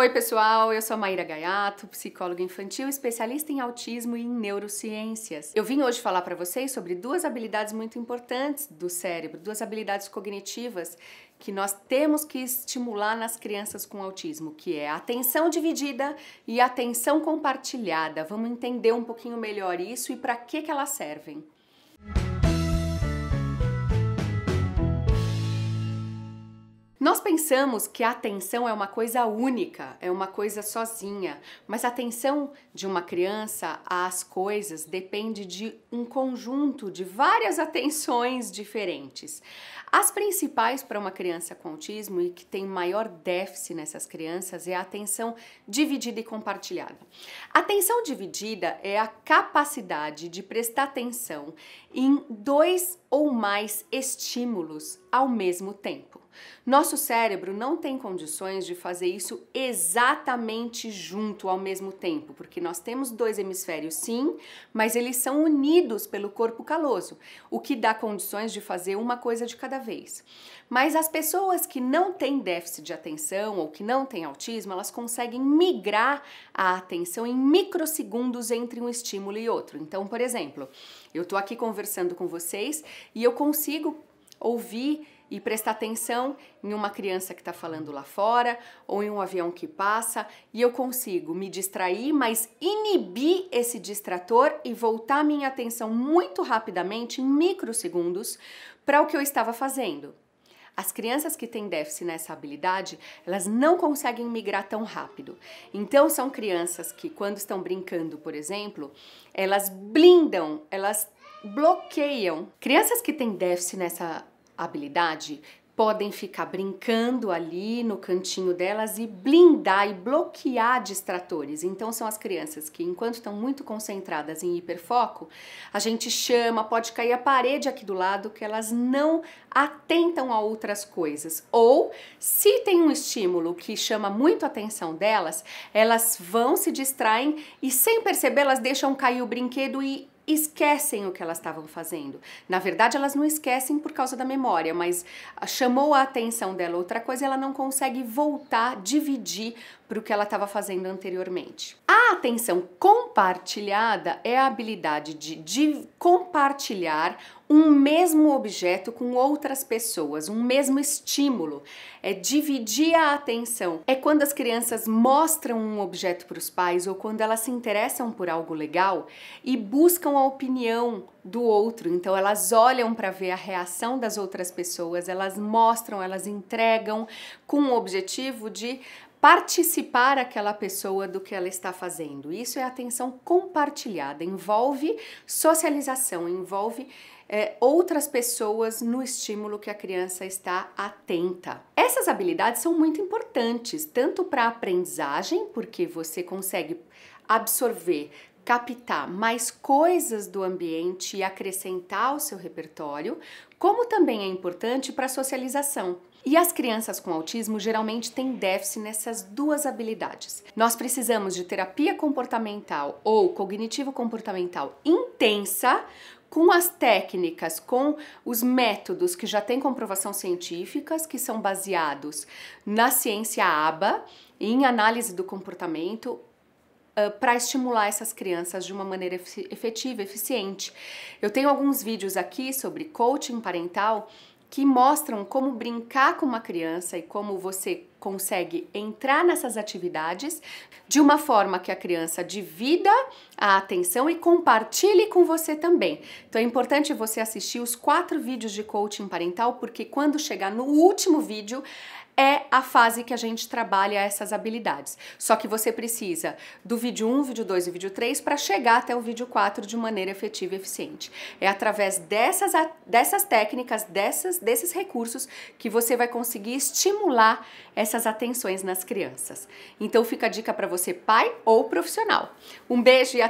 Oi, pessoal, eu sou a Maíra Gaiato, psicóloga infantil, especialista em autismo e em neurociências. Eu vim hoje falar para vocês sobre duas habilidades muito importantes do cérebro, duas habilidades cognitivas que nós temos que estimular nas crianças com autismo, que é a atenção dividida e a atenção compartilhada. Vamos entender um pouquinho melhor isso e para que que elas servem. Nós pensamos que a atenção é uma coisa única, é uma coisa sozinha, mas a atenção de uma criança às coisas depende de um conjunto de várias atenções diferentes. As principais para uma criança com autismo e que tem maior déficit nessas crianças é a atenção dividida e compartilhada. A atenção dividida é a capacidade de prestar atenção em dois ou mais estímulos ao mesmo tempo. Nosso cérebro não tem condições de fazer isso exatamente junto ao mesmo tempo, porque nós temos dois hemisférios sim, mas eles são unidos pelo corpo caloso, o que dá condições de fazer uma coisa de cada vez. Mas as pessoas que não têm déficit de atenção ou que não têm autismo, elas conseguem migrar a atenção em microsegundos entre um estímulo e outro. Então, por exemplo, eu estou aqui conversando com vocês e eu consigo ouvir e prestar atenção em uma criança que está falando lá fora ou em um avião que passa e eu consigo me distrair, mas inibir esse distrator e voltar minha atenção muito rapidamente, em microsegundos, para o que eu estava fazendo. As crianças que têm déficit nessa habilidade, elas não conseguem migrar tão rápido. Então são crianças que quando estão brincando, por exemplo, elas blindam, elas bloqueiam. Crianças que têm déficit nessa habilidade podem ficar brincando ali no cantinho delas e blindar e bloquear distratores. Então são as crianças que enquanto estão muito concentradas em hiperfoco, a gente chama, pode cair a parede aqui do lado que elas não atentam a outras coisas. Ou se tem um estímulo que chama muito a atenção delas, elas vão se distraem e sem perceber elas deixam cair o brinquedo e esquecem o que elas estavam fazendo. Na verdade, elas não esquecem por causa da memória, mas chamou a atenção dela outra coisa, ela não consegue voltar, dividir para o que ela estava fazendo anteriormente. A atenção compartilhada é a habilidade de, de compartilhar um mesmo objeto com outras pessoas, um mesmo estímulo. É dividir a atenção. É quando as crianças mostram um objeto para os pais ou quando elas se interessam por algo legal e buscam a opinião do outro. Então elas olham para ver a reação das outras pessoas, elas mostram, elas entregam com o objetivo de participar aquela pessoa do que ela está fazendo. Isso é atenção compartilhada, envolve socialização, envolve é, outras pessoas no estímulo que a criança está atenta. Essas habilidades são muito importantes, tanto para a aprendizagem, porque você consegue absorver captar mais coisas do ambiente e acrescentar ao seu repertório, como também é importante para a socialização. E as crianças com autismo geralmente têm déficit nessas duas habilidades. Nós precisamos de terapia comportamental ou cognitivo-comportamental intensa com as técnicas, com os métodos que já têm comprovação científicas, que são baseados na ciência ABA, em análise do comportamento ah, para estimular essas crianças de uma maneira efetiva, eficiente. Eu tenho alguns vídeos aqui sobre coaching parental que mostram como brincar com uma criança e como você consegue entrar nessas atividades de uma forma que a criança divida a atenção e compartilhe com você também. Então é importante você assistir os quatro vídeos de coaching parental, porque quando chegar no último vídeo, é a fase que a gente trabalha essas habilidades. Só que você precisa do vídeo 1, vídeo 2 e vídeo 3 para chegar até o vídeo 4 de maneira efetiva e eficiente. É através dessas, dessas técnicas, dessas, desses recursos, que você vai conseguir estimular essas atenções nas crianças. Então fica a dica para você, pai ou profissional. Um beijo e até